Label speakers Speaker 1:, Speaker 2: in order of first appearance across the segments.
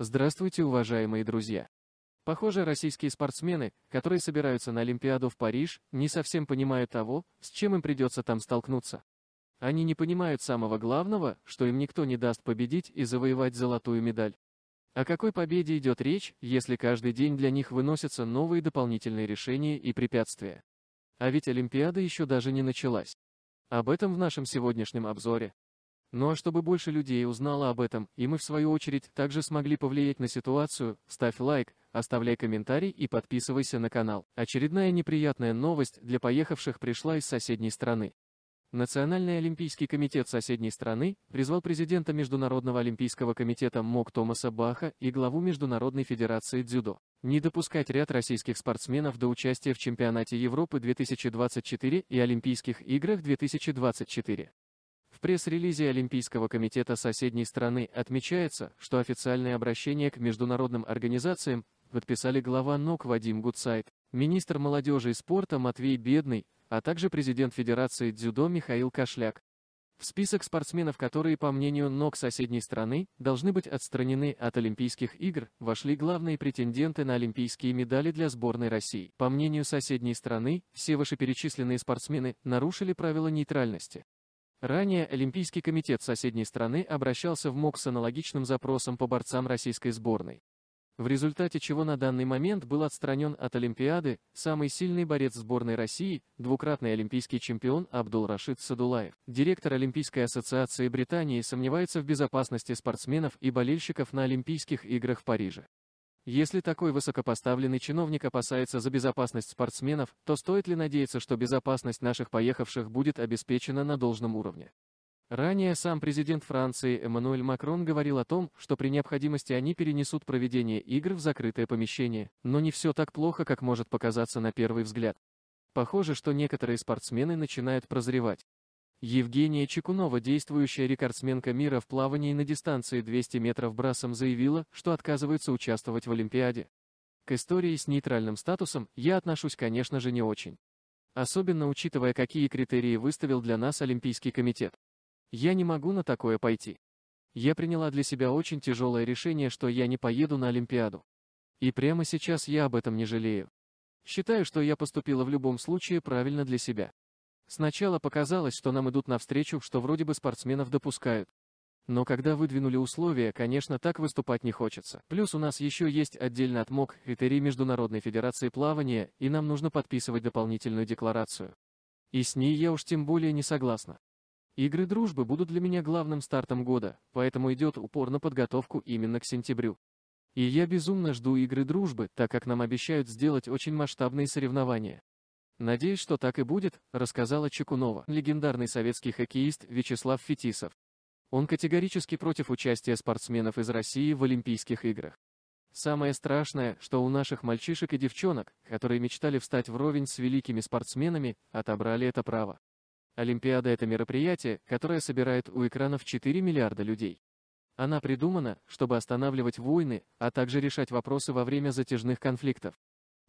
Speaker 1: Здравствуйте, уважаемые друзья! Похоже, российские спортсмены, которые собираются на Олимпиаду в Париж, не совсем понимают того, с чем им придется там столкнуться. Они не понимают самого главного, что им никто не даст победить и завоевать золотую медаль. О какой победе идет речь, если каждый день для них выносятся новые дополнительные решения и препятствия? А ведь Олимпиада еще даже не началась. Об этом в нашем сегодняшнем обзоре. Ну а чтобы больше людей узнало об этом, и мы в свою очередь также смогли повлиять на ситуацию, ставь лайк, оставляй комментарий и подписывайся на канал. Очередная неприятная новость для поехавших пришла из соседней страны. Национальный олимпийский комитет соседней страны призвал президента Международного олимпийского комитета МОК Томаса Баха и главу Международной федерации дзюдо не допускать ряд российских спортсменов до участия в чемпионате Европы 2024 и Олимпийских играх 2024. В пресс-релизе Олимпийского комитета соседней страны отмечается, что официальное обращение к международным организациям подписали глава НОК Вадим Гудсайт, министр молодежи и спорта Матвей Бедный, а также президент Федерации дзюдо Михаил Кошляк. В список спортсменов, которые, по мнению НОК соседней страны, должны быть отстранены от Олимпийских игр, вошли главные претенденты на олимпийские медали для сборной России. По мнению соседней страны, все вышеперечисленные спортсмены нарушили правила нейтральности. Ранее Олимпийский комитет соседней страны обращался в МОК с аналогичным запросом по борцам российской сборной. В результате чего на данный момент был отстранен от Олимпиады самый сильный борец сборной России, двукратный олимпийский чемпион Абдул-Рашид Садулаев. Директор Олимпийской ассоциации Британии сомневается в безопасности спортсменов и болельщиков на Олимпийских играх в Париже. Если такой высокопоставленный чиновник опасается за безопасность спортсменов, то стоит ли надеяться, что безопасность наших поехавших будет обеспечена на должном уровне? Ранее сам президент Франции Эммануэль Макрон говорил о том, что при необходимости они перенесут проведение игр в закрытое помещение, но не все так плохо, как может показаться на первый взгляд. Похоже, что некоторые спортсмены начинают прозревать. Евгения Чекунова, действующая рекордсменка мира в плавании на дистанции 200 метров брасом, заявила, что отказывается участвовать в Олимпиаде. К истории с нейтральным статусом я отношусь, конечно же, не очень. Особенно учитывая, какие критерии выставил для нас Олимпийский комитет. Я не могу на такое пойти. Я приняла для себя очень тяжелое решение, что я не поеду на Олимпиаду. И прямо сейчас я об этом не жалею. Считаю, что я поступила в любом случае правильно для себя. Сначала показалось, что нам идут навстречу, что вроде бы спортсменов допускают. Но когда выдвинули условия, конечно, так выступать не хочется. Плюс у нас еще есть отдельно от МОК критерии Международной Федерации Плавания, и нам нужно подписывать дополнительную декларацию. И с ней я уж тем более не согласна. Игры дружбы будут для меня главным стартом года, поэтому идет упор на подготовку именно к сентябрю. И я безумно жду игры дружбы, так как нам обещают сделать очень масштабные соревнования. «Надеюсь, что так и будет», — рассказала Чекунова, легендарный советский хоккеист Вячеслав Фетисов. Он категорически против участия спортсменов из России в Олимпийских играх. Самое страшное, что у наших мальчишек и девчонок, которые мечтали встать вровень с великими спортсменами, отобрали это право. Олимпиада – это мероприятие, которое собирает у экранов 4 миллиарда людей. Она придумана, чтобы останавливать войны, а также решать вопросы во время затяжных конфликтов.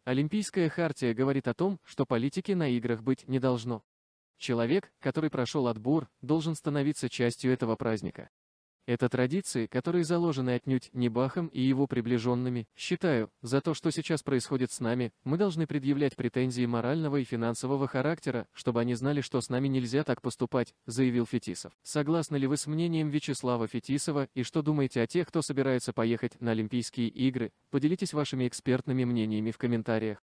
Speaker 1: Олимпийская хартия говорит о том, что политики на играх быть не должно. Человек, который прошел отбор, должен становиться частью этого праздника. Это традиции, которые заложены отнюдь не Бахом и его приближенными. Считаю, за то, что сейчас происходит с нами, мы должны предъявлять претензии морального и финансового характера, чтобы они знали, что с нами нельзя так поступать, заявил Фетисов. Согласны ли вы с мнением Вячеслава Фетисова и что думаете о тех, кто собирается поехать на Олимпийские игры? Поделитесь вашими экспертными мнениями в комментариях.